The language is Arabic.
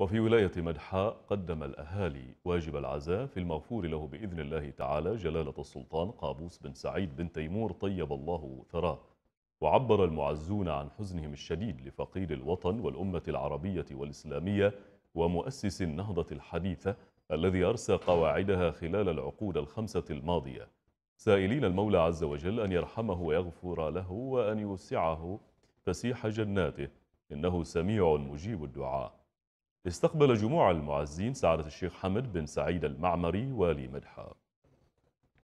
وفي ولاية مدحاء قدم الأهالي واجب العزاء في المغفور له بإذن الله تعالى جلالة السلطان قابوس بن سعيد بن تيمور طيب الله ثراه وعبر المعزون عن حزنهم الشديد لفقيد الوطن والأمة العربية والإسلامية ومؤسس النهضة الحديثة الذي أرسى قواعدها خلال العقود الخمسة الماضية سائلين المولى عز وجل أن يرحمه ويغفر له وأن يوسعه فسيح جناته إنه سميع مجيب الدعاء استقبل جموع المعزين سعادة الشيخ حمد بن سعيد المعمري والي مدحا